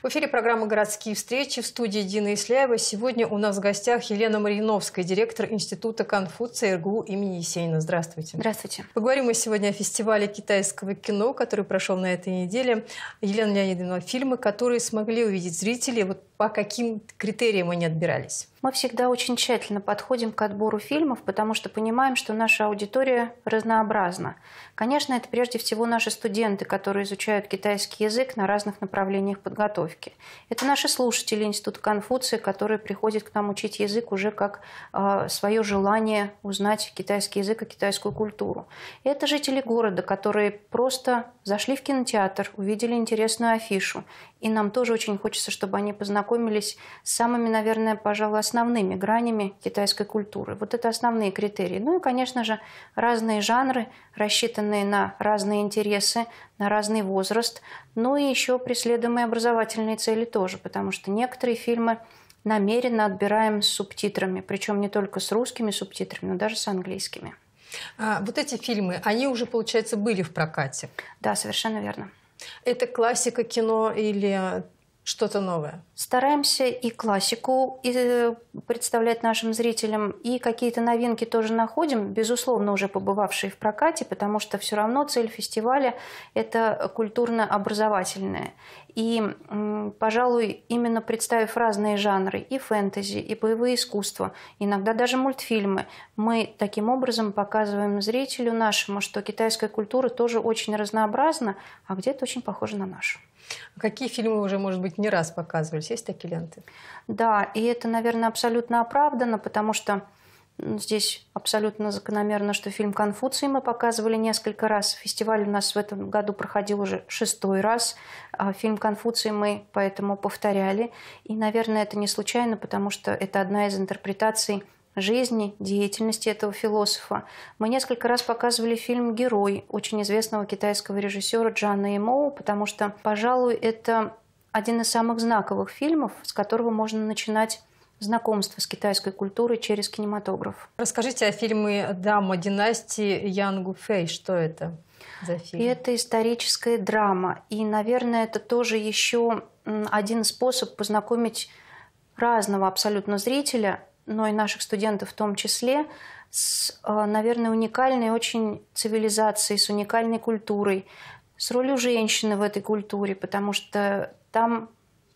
В эфире программа «Городские встречи» в студии Дина Исляева. Сегодня у нас в гостях Елена Мариновская, директор Института Конфуция РГУ имени Есенина. Здравствуйте. Здравствуйте. Поговорим мы сегодня о фестивале китайского кино, который прошел на этой неделе. Елена Леонидовна, фильмы, которые смогли увидеть зрители, вот по каким критериям они отбирались? Мы всегда очень тщательно подходим к отбору фильмов, потому что понимаем, что наша аудитория разнообразна. Конечно, это прежде всего наши студенты, которые изучают китайский язык на разных направлениях подготовки. Это наши слушатели Института Конфуция, которые приходят к нам учить язык уже как э, а, свое желание узнать китайский язык и китайскую культуру. это жители города, которые просто зашли в кинотеатр, увидели интересную афишу и нам тоже очень хочется, чтобы они познакомились с самыми, наверное, пожалуй, основными гранями китайской культуры. Вот это основные критерии. Ну и, конечно же, разные жанры, рассчитанные на разные интересы, на разный возраст, Ну и еще преследуемые образовательные цели тоже, потому что некоторые фильмы намеренно отбираем с субтитрами, причем не только с русскими субтитрами, но даже с английскими. А вот эти фильмы, они уже, получается, были в прокате? Да, совершенно верно. Это классика кино или что-то новое. Стараемся и классику э, представлять нашим зрителям, и какие-то новинки тоже находим, безусловно, уже побывавшие в прокате, потому что все равно цель фестиваля – это культурно-образовательная. И, пожалуй, именно представив разные жанры – и фэнтези, и боевые искусства, иногда даже мультфильмы, мы таким образом показываем зрителю нашему, что китайская культура тоже очень разнообразна, а где-то очень похожа на нашу. Какие фильмы уже, может быть, не раз показывались? Есть такие ленты? Да, и это, наверное, абсолютно оправдано, потому что Здесь абсолютно закономерно, что фильм «Конфуций» мы показывали несколько раз. Фестиваль у нас в этом году проходил уже шестой раз. А фильм «Конфуций» мы поэтому повторяли. И, наверное, это не случайно, потому что это одна из интерпретаций – жизни, деятельности этого философа. Мы несколько раз показывали фильм «Герой» очень известного китайского режиссера Джана Имоу, потому что, пожалуй, это один из самых знаковых фильмов, с которого можно начинать знакомство с китайской культурой через кинематограф. Расскажите о фильме «Дама династии» Янгу Фэй. Что это за фильм? Это историческая драма. И, наверное, это тоже еще один способ познакомить разного абсолютно зрителя но и наших студентов в том числе, с, э, наверное, уникальной очень цивилизацией, с уникальной культурой, с ролью женщины в этой культуре, потому что там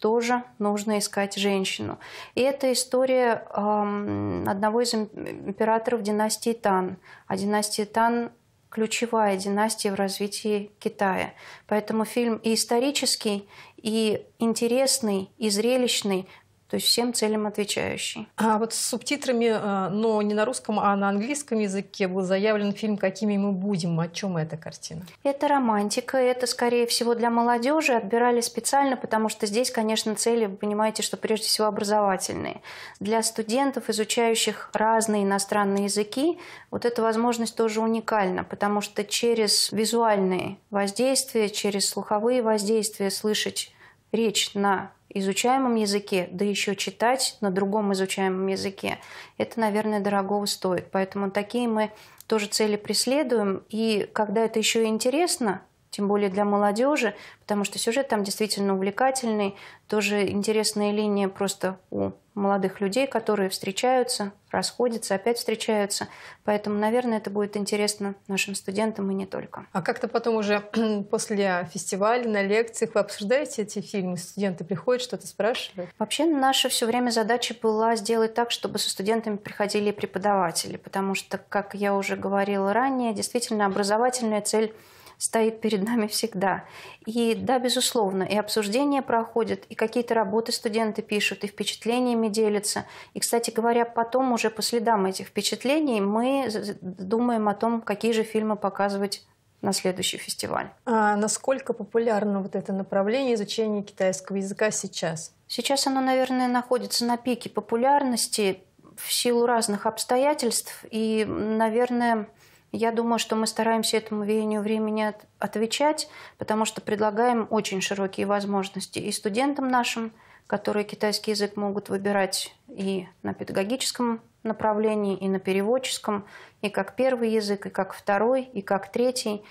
тоже нужно искать женщину. И это история эм, одного из императоров династии Тан. А династия Тан – ключевая династия в развитии Китая. Поэтому фильм и исторический, и интересный, и зрелищный, то есть всем целям отвечающий. А вот с субтитрами, э, но не на русском, а на английском языке был заявлен фильм «Какими мы будем». О чем эта картина? Это романтика, это, скорее всего, для молодежи. Отбирали специально, потому что здесь, конечно, цели, вы понимаете, что прежде всего образовательные. Для студентов, изучающих разные иностранные языки, вот эта возможность тоже уникальна, потому что через визуальные воздействия, через слуховые воздействия слышать речь на изучаемом языке, да еще читать на другом изучаемом языке, это, наверное, дорого стоит. Поэтому такие мы тоже цели преследуем. И когда это еще и интересно, тем более для молодежи, потому что сюжет там действительно увлекательный, тоже интересная линия просто у молодых людей, которые встречаются, расходятся, опять встречаются. Поэтому, наверное, это будет интересно нашим студентам и не только. А как-то потом уже после фестиваля, на лекциях вы обсуждаете эти фильмы? Студенты приходят, что-то спрашивают? Вообще наша все время задача была сделать так, чтобы со студентами приходили преподаватели, потому что, как я уже говорила ранее, действительно образовательная цель стоит перед нами всегда. И да, безусловно, и обсуждения проходят, и какие-то работы студенты пишут, и впечатлениями делятся. И, кстати говоря, потом уже по следам этих впечатлений мы думаем о том, какие же фильмы показывать на следующий фестиваль. А насколько популярно вот это направление изучения китайского языка сейчас? Сейчас оно, наверное, находится на пике популярности в силу разных обстоятельств. И, наверное, я думаю, что мы стараемся этому веянию времени от, отвечать, потому что предлагаем очень широкие возможности и студентам нашим, которые китайский язык могут выбирать и на педагогическом направлении, и на переводческом, и как первый язык, и как второй, и как третий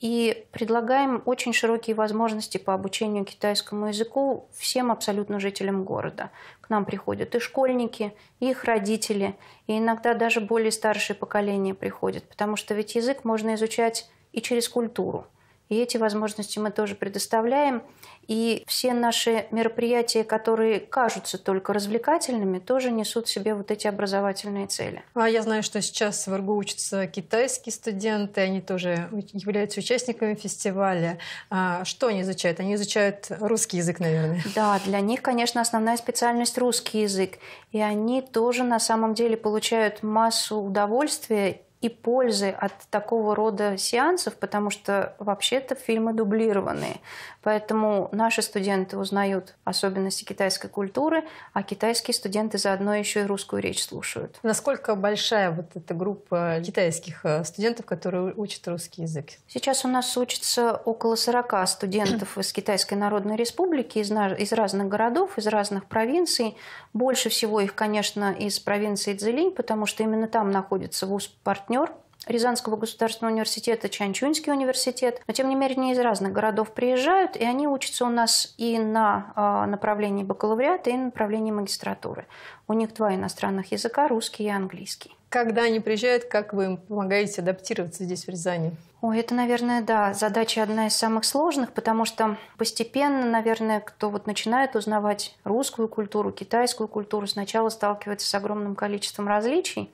и предлагаем очень широкие возможности по обучению китайскому языку всем абсолютно жителям города. К нам приходят и школьники, и их родители, и иногда даже более старшее поколение приходит, потому что ведь язык можно изучать и через культуру. И эти возможности мы тоже предоставляем. И все наши мероприятия, которые кажутся только развлекательными, тоже несут в себе вот эти образовательные цели. А я знаю, что сейчас в РГУ учатся китайские студенты, они тоже являются участниками фестиваля. А что они изучают? Они изучают русский язык, наверное. Да, для них, конечно, основная специальность русский язык. И они тоже на самом деле получают массу удовольствия и пользы от такого рода сеансов, потому что вообще-то фильмы дублированные. Поэтому наши студенты узнают особенности китайской культуры, а китайские студенты заодно еще и русскую речь слушают. Насколько большая вот эта группа китайских э, студентов, которые учат русский язык? Сейчас у нас учится около 40 студентов из Китайской Народной Республики, из, из разных городов, из разных провинций. Больше всего их, конечно, из провинции Цзилинь, потому что именно там находится вуз-партнер – Рязанского государственного университета, Чанчуньский университет. Но, тем не менее, не из разных городов приезжают, и они учатся у нас и на а, направлении бакалавриата, и на направлении магистратуры. У них два иностранных языка – русский и английский. Когда они приезжают, как вы им помогаете адаптироваться здесь, в Рязани? Ой, это, наверное, да, задача одна из самых сложных, потому что постепенно, наверное, кто вот начинает узнавать русскую культуру, китайскую культуру, сначала сталкивается с огромным количеством различий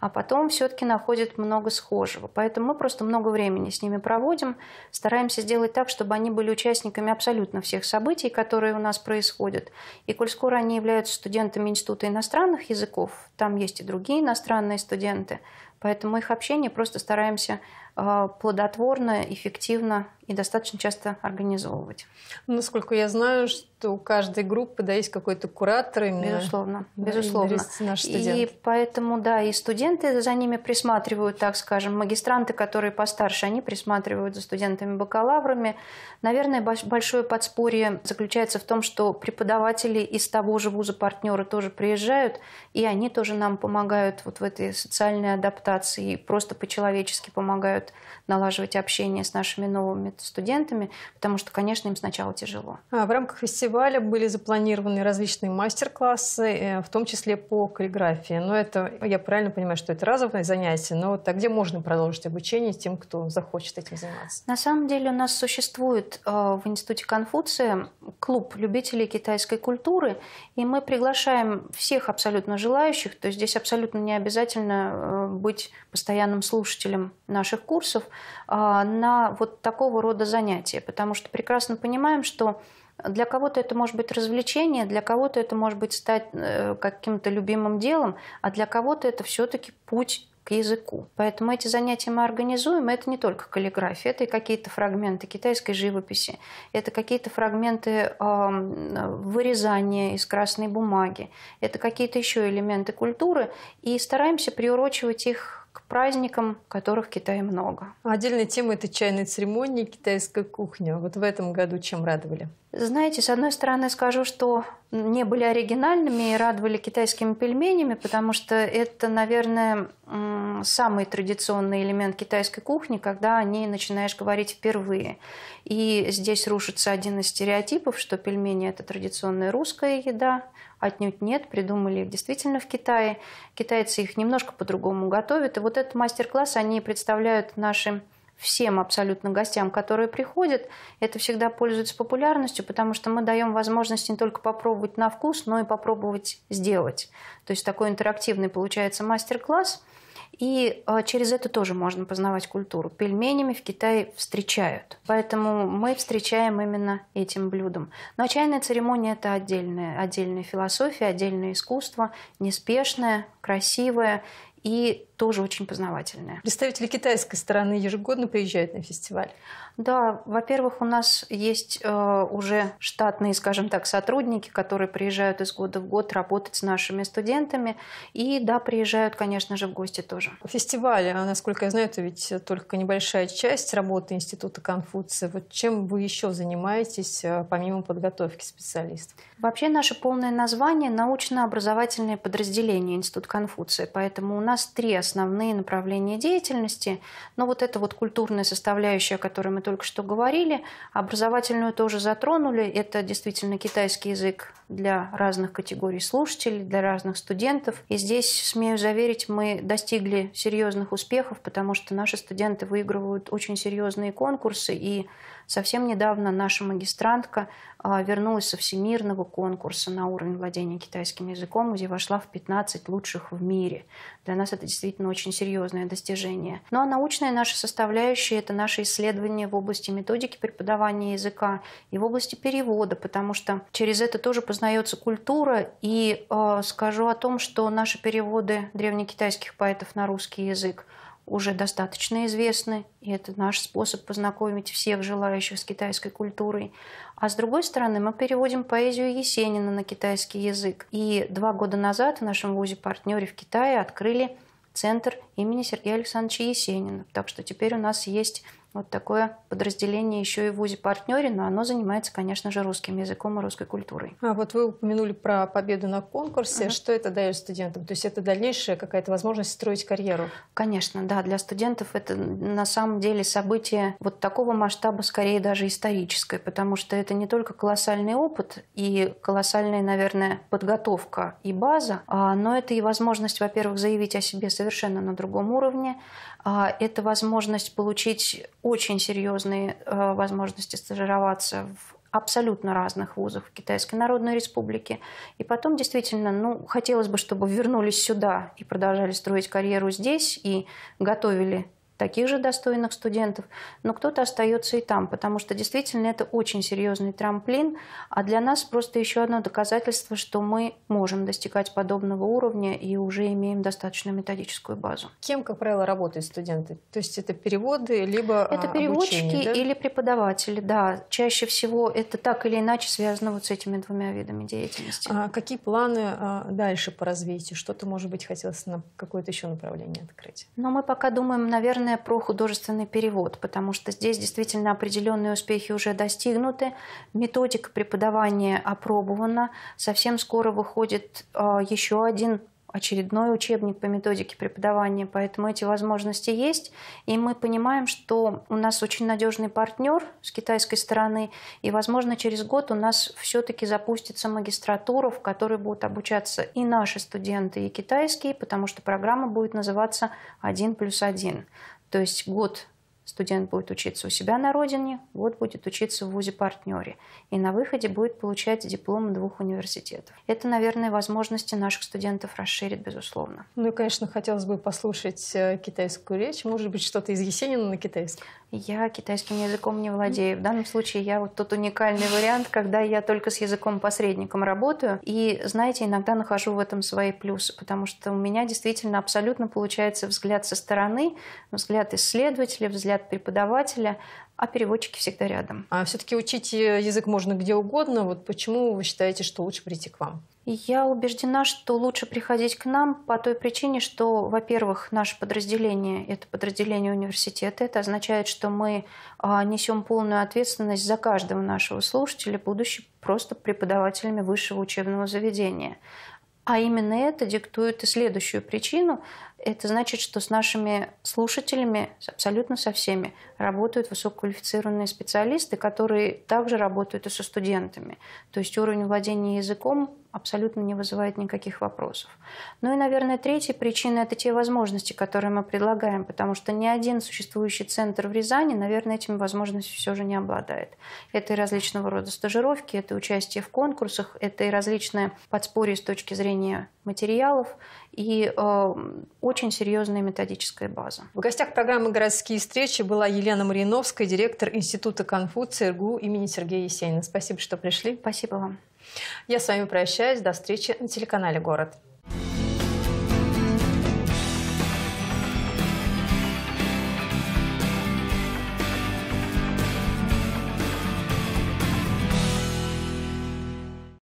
а потом все-таки находят много схожего. Поэтому мы просто много времени с ними проводим, стараемся сделать так, чтобы они были участниками абсолютно всех событий, которые у нас происходят. И коль скоро они являются студентами Института иностранных языков, там есть и другие иностранные студенты, поэтому их общение просто стараемся а, плодотворно, эффективно и достаточно часто организовывать. Ну, насколько я знаю, что у каждой группы да, есть какой-то куратор именно. Безусловно, да, безусловно. И, поэтому, да, и студенты за ними присматривают, так скажем, магистранты, которые постарше, они присматривают за студентами-бакалаврами. Наверное, большое подспорье заключается в том, что преподаватели из того же вуза партнера тоже приезжают, и они тоже нам помогают вот в этой социальной адаптации, просто по-человечески помогают налаживать общение с нашими новыми студентами, потому что, конечно, им сначала тяжело. А, в рамках фестиваля были запланированы различные мастер-классы, э, в том числе по каллиграфии. Но это, я правильно понимаю, что это разовое занятие, но вот, где можно продолжить обучение тем, кто захочет этим заниматься? На самом деле у нас существует э, в Институте Конфуция клуб любителей китайской культуры, и мы приглашаем всех абсолютно желающих, то есть здесь абсолютно не обязательно э, быть постоянным слушателем наших курсов, а, на вот такого рода занятия, потому что прекрасно понимаем, что для кого-то это может быть развлечение, для кого-то это может быть стать э, каким-то любимым делом, а для кого-то это все-таки путь к языку. Поэтому эти занятия мы организуем. Это не только каллиграфия, это и какие-то фрагменты китайской живописи, это какие-то фрагменты э, вырезания из красной бумаги, это какие-то еще элементы культуры. И стараемся приурочивать их к праздникам, которых в Китае много. Отдельной темой это чайные церемонии, китайская кухня. Вот в этом году чем радовали? Знаете, с одной стороны скажу, что не были оригинальными и радовали китайскими пельменями, потому что это, наверное, самый традиционный элемент китайской кухни, когда о ней начинаешь говорить впервые. И здесь рушится один из стереотипов, что пельмени – это традиционная русская еда, Отнюдь нет, придумали их действительно в Китае. Китайцы их немножко по-другому готовят. И вот этот мастер-класс они представляют нашим всем абсолютно гостям, которые приходят. Это всегда пользуется популярностью, потому что мы даем возможность не только попробовать на вкус, но и попробовать сделать. То есть такой интерактивный получается мастер-класс – и а, через это тоже можно познавать культуру. Пельменями в Китае встречают. Поэтому мы встречаем именно этим блюдом. Но чайная церемония – это отдельная, отдельная философия, отдельное искусство, неспешное, красивое. И тоже очень познавательное. Представители китайской стороны ежегодно приезжают на фестиваль? Да, во-первых, у нас есть э, уже штатные, скажем так, сотрудники, которые приезжают из года в год работать с нашими студентами. И да, приезжают, конечно же, в гости тоже. Фестиваль, насколько я знаю, это ведь только небольшая часть работы Института Конфуция. Вот чем вы еще занимаетесь, э, помимо подготовки специалистов? Вообще наше полное название – научно-образовательное подразделение Институт Конфуция. Поэтому у нас три основные направления деятельности. Но вот эта вот культурная составляющая, о которой мы только что говорили, образовательную тоже затронули. Это действительно китайский язык для разных категорий слушателей, для разных студентов. И здесь, смею заверить, мы достигли серьезных успехов, потому что наши студенты выигрывают очень серьезные конкурсы и Совсем недавно наша магистрантка а, вернулась со всемирного конкурса на уровень владения китайским языком, где вошла в 15 лучших в мире. Для нас это действительно очень серьезное достижение. Ну а научная наша составляющая – это наши исследования в области методики преподавания языка и в области перевода, потому что через это тоже познается культура. И э, скажу о том, что наши переводы древнекитайских поэтов на русский язык – уже достаточно известны, и это наш способ познакомить всех желающих с китайской культурой. А с другой стороны, мы переводим поэзию Есенина на китайский язык. И два года назад в нашем вузе-партнере в Китае открыли центр имени Сергея Александровича Есенина. Так что теперь у нас есть вот такое подразделение еще и в УЗИ-партнере, но оно занимается, конечно же, русским языком и русской культурой. А вот вы упомянули про победу на конкурсе. Угу. Что это дает студентам? То есть это дальнейшая какая-то возможность строить карьеру? Конечно, да. Для студентов это на самом деле событие вот такого масштаба, скорее даже историческое, потому что это не только колоссальный опыт и колоссальная, наверное, подготовка и база, а, но это и возможность, во-первых, заявить о себе совершенно на другом уровне, а, это возможность получить очень серьезные э, возможности стажироваться в абсолютно разных вузах в Китайской Народной Республике. И потом действительно, ну, хотелось бы, чтобы вернулись сюда и продолжали строить карьеру здесь и готовили таких же достойных студентов, но кто-то остается и там, потому что действительно это очень серьезный трамплин, а для нас просто еще одно доказательство, что мы можем достигать подобного уровня и уже имеем достаточно методическую базу. Кем, как правило, работают студенты? То есть это переводы, либо а, Это переводчики обучение, да? или преподаватели, да. Чаще всего это так или иначе связано вот с этими двумя видами деятельности. А какие планы а, дальше по развитию? Что-то, может быть, хотелось на какое-то еще направление открыть? Но мы пока думаем, наверное, наверное, про художественный перевод, потому что здесь действительно определенные успехи уже достигнуты, методика преподавания опробована, совсем скоро выходит а, еще один очередной учебник по методике преподавания, поэтому эти возможности есть. И мы понимаем, что у нас очень надежный партнер с китайской стороны, и, возможно, через год у нас все-таки запустится магистратура, в которой будут обучаться и наши студенты, и китайские, потому что программа будет называться «1 плюс 1». То есть год Студент будет учиться у себя на родине, вот будет учиться в ВУЗе-партнере. И на выходе будет получать диплом двух университетов. Это, наверное, возможности наших студентов расширит, безусловно. Ну и, конечно, хотелось бы послушать э, китайскую речь. Может быть, что-то из Есенина на китайском? Я китайским языком не владею. В данном случае я вот тот уникальный вариант, когда я только с языком-посредником работаю. И, знаете, иногда нахожу в этом свои плюсы, потому что у меня действительно абсолютно получается взгляд со стороны, взгляд исследователя, взгляд от преподавателя, а переводчики всегда рядом. А все-таки учить язык можно где угодно. Вот почему вы считаете, что лучше прийти к вам? Я убеждена, что лучше приходить к нам по той причине, что, во-первых, наше подразделение – это подразделение университета. Это означает, что мы а, несем полную ответственность за каждого нашего слушателя, будучи просто преподавателями высшего учебного заведения. А именно это диктует и следующую причину. Это значит, что с нашими слушателями, абсолютно со всеми, работают высококвалифицированные специалисты, которые также работают и со студентами. То есть уровень владения языком абсолютно не вызывает никаких вопросов. Ну и, наверное, третья причина – это те возможности, которые мы предлагаем, потому что ни один существующий центр в Рязани, наверное, этими возможностями все же не обладает. Это и различного рода стажировки, это участие в конкурсах, это и различные подспорье с точки зрения материалов и э, очень серьезная методическая база. В гостях программы «Городские встречи» была Елена Мариновская, директор Института Конфуция РГУ имени Сергея Есенина. Спасибо, что пришли. Спасибо вам. Я с вами прощаюсь. До встречи на телеканале «Город».